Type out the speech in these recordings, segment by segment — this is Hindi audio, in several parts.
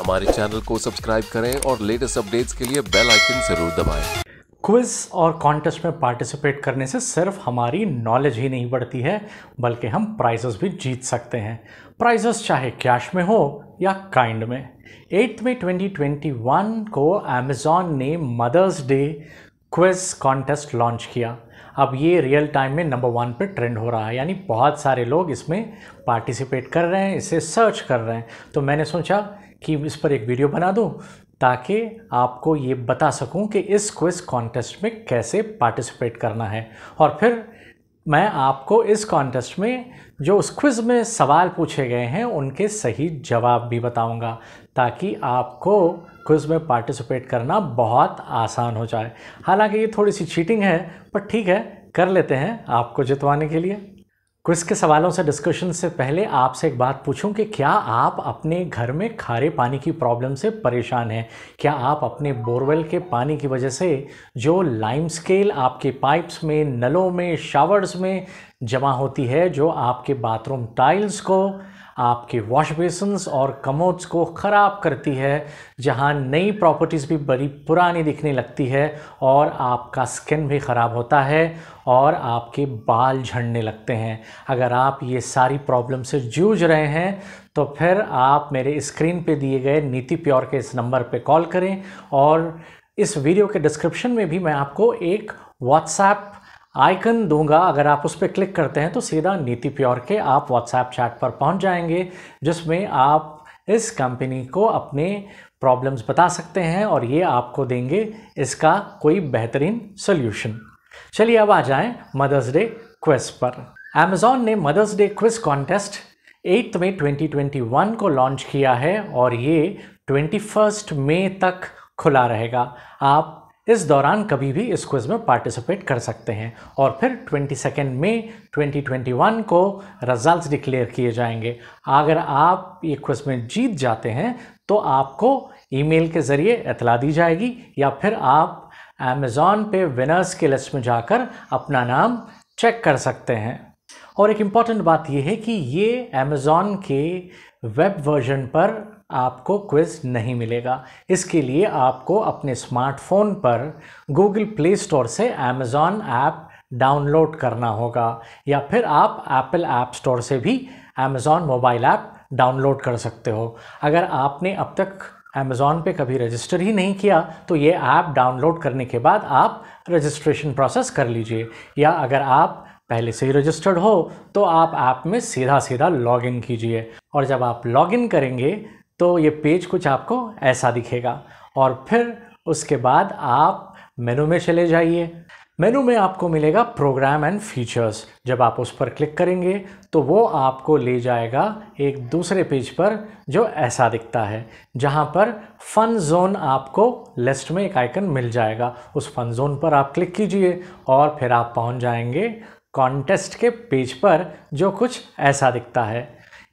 हमारे चैनल को सब्सक्राइब करें और लेटेस्ट अपडेट्स के लिए बेल आइकन जरूर दबाएं। क्विज़ और कॉन्टेस्ट में पार्टिसिपेट करने से सिर्फ हमारी नॉलेज ही नहीं बढ़ती है बल्कि हम प्राइजेस भी जीत सकते हैं प्राइजेस चाहे कैश में हो या काइंड में एट्थ में 2021 को अमेज़ॉन ने mothers day quiz contest launch किया अब ये रियल टाइम में नंबर वन पे ट्रेंड हो रहा है यानी बहुत सारे लोग इसमें पार्टिसिपेट कर रहे हैं इसे सर्च कर रहे हैं तो मैंने सोचा कि इस पर एक वीडियो बना दूँ ताकि आपको ये बता सकूँ कि इस क्विज़ कॉन्टेस्ट में कैसे पार्टिसिपेट करना है और फिर मैं आपको इस कॉन्टेस्ट में जो उस क्विज़ में सवाल पूछे गए हैं उनके सही जवाब भी बताऊंगा ताकि आपको क्विज़ में पार्टिसिपेट करना बहुत आसान हो जाए हालांकि ये थोड़ी सी चीटिंग है पर ठीक है कर लेते हैं आपको जितवाने के लिए क्विज के सवालों से डिस्कशन से पहले आपसे एक बात पूछूं कि क्या आप अपने घर में खारे पानी की प्रॉब्लम से परेशान हैं क्या आप अपने बोरवेल के पानी की वजह से जो लाइम स्केल आपके पाइप्स में नलों में शावर्स में जमा होती है जो आपके बाथरूम टाइल्स को आपके वॉश बेसन्स और कमोड्स को ख़राब करती है जहाँ नई प्रॉपर्टीज़ भी बड़ी पुरानी दिखने लगती है और आपका स्किन भी ख़राब होता है और आपके बाल झड़ने लगते हैं अगर आप ये सारी प्रॉब्लम से जूझ रहे हैं तो फिर आप मेरे स्क्रीन पे दिए गए नीति प्योर के इस नंबर पे कॉल करें और इस वीडियो के डिस्क्रिप्शन में भी मैं आपको एक व्हाट्सएप आइकन दूंगा अगर आप उस पर क्लिक करते हैं तो सीधा नीति प्योर के आप व्हाट्सएप चैट पर पहुंच जाएंगे जिसमें आप इस कंपनी को अपने प्रॉब्लम्स बता सकते हैं और ये आपको देंगे इसका कोई बेहतरीन सोल्यूशन चलिए अब आ जाएं मदर्स डे क्विज पर अमेजोन ने मदर्स डे क्विज कॉन्टेस्ट 8 मई 2021 को लॉन्च किया है और ये ट्वेंटी मई तक खुला रहेगा आप इस दौरान कभी भी इस क्विज़ में पार्टिसिपेट कर सकते हैं और फिर twenty second May twenty twenty one को रिजल्ट डिक्लेयर किए जाएंगे अगर आप ये क्विज़ में जीत जाते हैं तो आपको ईमेल के ज़रिए इतला दी जाएगी या फिर आप अमेज़ॉन पे विनर्स के लिस्ट में जाकर अपना नाम चेक कर सकते हैं और एक इम्पॉर्टेंट बात यह है कि ये अमेज़ॉन के वेब वर्जन पर आपको क्विज़ नहीं मिलेगा इसके लिए आपको अपने स्मार्टफोन पर गूगल प्ले स्टोर से अमेज़ॉन ऐप डाउनलोड करना होगा या फिर आप एप्पल ऐप स्टोर से भी अमेज़ॉन मोबाइल ऐप डाउनलोड कर सकते हो अगर आपने अब तक अमेज़ॉन पे कभी रजिस्टर ही नहीं किया तो ये ऐप डाउनलोड करने के बाद आप रजिस्ट्रेशन प्रोसेस कर लीजिए या अगर आप पहले से ही रजिस्टर्ड हो तो आप ऐप में सीधा सीधा लॉगिन कीजिए और जब आप लॉगिन करेंगे तो ये पेज कुछ आपको ऐसा दिखेगा और फिर उसके बाद आप मेनू में चले जाइए मेनू में आपको मिलेगा प्रोग्राम एंड फीचर्स जब आप उस पर क्लिक करेंगे तो वो आपको ले जाएगा एक दूसरे पेज पर जो ऐसा दिखता है जहाँ पर फन जोन आपको लिस्ट में एक आइकन मिल जाएगा उस फन जोन पर आप क्लिक कीजिए और फिर आप पहुँच जाएंगे कॉन्टेस्ट के पेज पर जो कुछ ऐसा दिखता है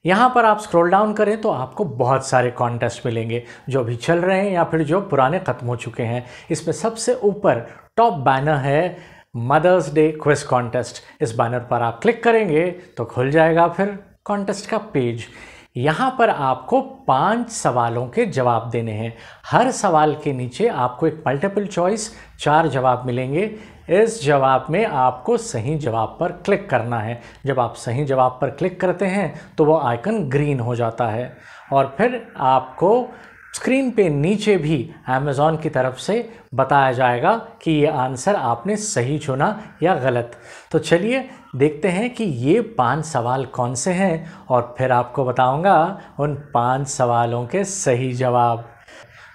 यहाँ पर आप स्क्रॉल डाउन करें तो आपको बहुत सारे कॉन्टेस्ट मिलेंगे जो अभी चल रहे हैं या फिर जो पुराने ख़त्म हो चुके हैं इसमें सबसे ऊपर टॉप बैनर है मदर्स डे क्विज कॉन्टेस्ट इस बैनर पर आप क्लिक करेंगे तो खुल जाएगा फिर कॉन्टेस्ट का पेज यहाँ पर आपको पांच सवालों के जवाब देने हैं हर सवाल के नीचे आपको एक मल्टीपल चॉइस चार जवाब मिलेंगे इस जवाब में आपको सही जवाब पर क्लिक करना है जब आप सही जवाब पर क्लिक करते हैं तो वो आइकन ग्रीन हो जाता है और फिर आपको स्क्रीन पे नीचे भी अमेज़ॉन की तरफ से बताया जाएगा कि ये आंसर आपने सही चुना या गलत तो चलिए देखते हैं कि ये पांच सवाल कौन से हैं और फिर आपको बताऊंगा उन पांच सवालों के सही जवाब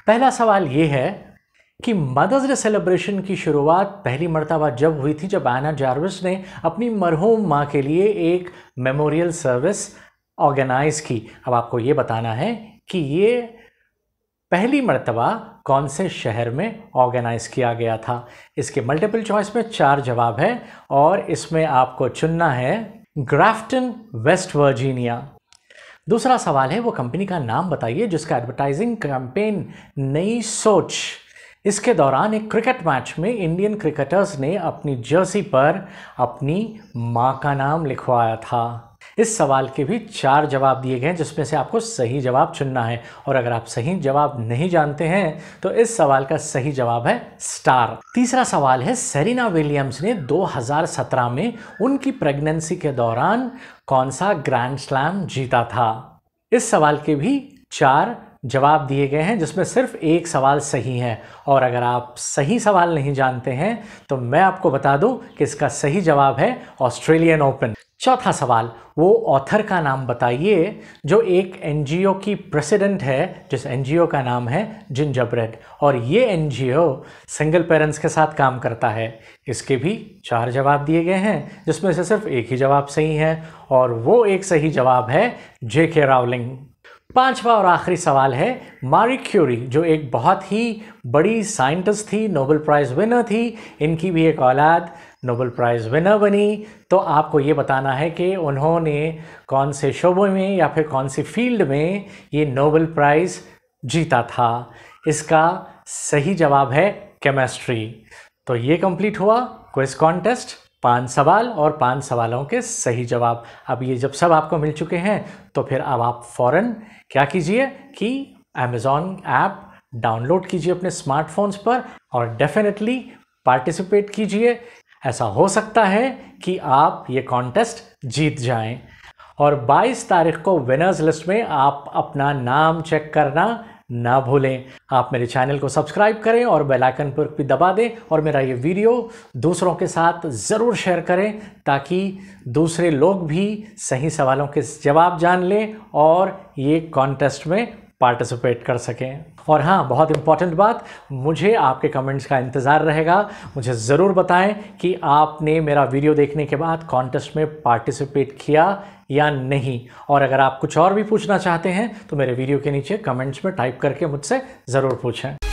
पहला सवाल ये है कि मदर्स डे सेलिब्रेशन की शुरुआत पहली मरतबा जब हुई थी जब आना जारविस ने अपनी मरहूम माँ के लिए एक मेमोरियल सर्विस ऑर्गेनाइज़ की अब आपको ये बताना है कि ये पहली मरतबा कौन से शहर में ऑर्गेनाइज़ किया गया था इसके मल्टीपल चॉइस में चार जवाब है और इसमें आपको चुनना है ग्राफ्टन वेस्ट वर्जीनिया दूसरा सवाल है वो कंपनी का नाम बताइए जिसका एडवर्टाइजिंग कैंपेन नई सोच इसके दौरान एक क्रिकेट मैच में इंडियन क्रिकेटर्स ने अपनी जर्सी पर अपनी माँ का नाम लिखवाया था इस सवाल के भी चार जवाब दिए गए हैं जिसमें से आपको सही जवाब चुनना है और अगर आप सही जवाब नहीं जानते हैं तो इस सवाल का सही जवाब है स्टार तीसरा सवाल है सेरिना विलियम्स ने 2017 में उनकी प्रेगनेंसी के दौरान कौन सा ग्रैंड स्लैम जीता था इस सवाल के भी चार जवाब दिए गए हैं जिसमें सिर्फ एक सवाल सही है और अगर आप सही सवाल नहीं जानते हैं तो मैं आपको बता दूं कि इसका सही जवाब है ऑस्ट्रेलियन ओपन चौथा सवाल वो ऑथर का नाम बताइए जो एक एनजीओ की प्रेसिडेंट है जिस एनजीओ का नाम है जिंजर और ये एनजीओ सिंगल पेरेंट्स के साथ काम करता है इसके भी चार जवाब दिए गए हैं जिसमें से सिर्फ एक ही जवाब सही है और वो एक सही जवाब है जे के रावलिंग पांचवा और आखिरी सवाल है मारी क्यूरी जो एक बहुत ही बड़ी साइंटिस्ट थी नोबल प्राइज़ विनर थी इनकी भी एक औलाद नोबल प्राइज़ विनर बनी तो आपको ये बताना है कि उन्होंने कौन से शोबों में या फिर कौन सी फील्ड में ये नोबल प्राइज़ जीता था इसका सही जवाब है केमिस्ट्री तो ये कंप्लीट हुआ क्विज कॉन्टेस्ट पांच सवाल और पांच सवालों के सही जवाब अब ये जब सब आपको मिल चुके हैं तो फिर अब आप फ़ौरन क्या कीजिए कि अमेज़ॉन ऐप डाउनलोड कीजिए अपने स्मार्टफोन्स पर और डेफिनेटली पार्टिसिपेट कीजिए ऐसा हो सकता है कि आप ये कॉन्टेस्ट जीत जाएं और 22 तारीख को विनर्स लिस्ट में आप अपना नाम चेक करना ना भूलें आप मेरे चैनल को सब्सक्राइब करें और बेल आइकन पर भी दबा दें और मेरा ये वीडियो दूसरों के साथ ज़रूर शेयर करें ताकि दूसरे लोग भी सही सवालों के जवाब जान लें और ये कॉन्टेस्ट में पार्टिसिपेट कर सकें और हाँ बहुत इंपॉर्टेंट बात मुझे आपके कमेंट्स का इंतज़ार रहेगा मुझे ज़रूर बताएं कि आपने मेरा वीडियो देखने के बाद कॉन्टेस्ट में पार्टिसिपेट किया या नहीं और अगर आप कुछ और भी पूछना चाहते हैं तो मेरे वीडियो के नीचे कमेंट्स में टाइप करके मुझसे ज़रूर पूछें